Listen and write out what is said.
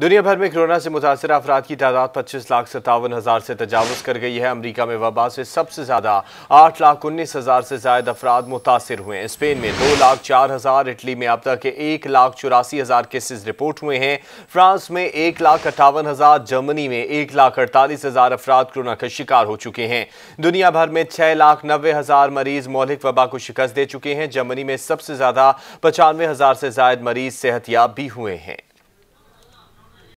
दुनिया भर में कोरोना से मुतासर अफराद की तादाद पच्चीस लाख सत्तावन हज़ार से तजावज़ कर गई है अमरीका में वबा से सबसे ज़्यादा आठ लाख उन्नीस हज़ार से ज्यादा अफराद मुतासर हुए हैं स्पेन में दो लाख चार हज़ार इटली में अब तक एक लाख चौरासी हज़ार केसेज रिपोर्ट हुए हैं फ्रांस में एक लाख अट्ठावन हज़ार जर्मनी में एक लाख अड़तालीस हज़ार अफराद कोरोना का शिकार हो चुके हैं दुनिया भर में छः लाख नबे हज़ार मरीज़ मौलिक वबा को शिकस्त दे चुके हैं जर्मनी में सबसे ज़्यादा पचानवे हज़ार से ज्यादा मरीज़ सेहतियाब भी हुए हैं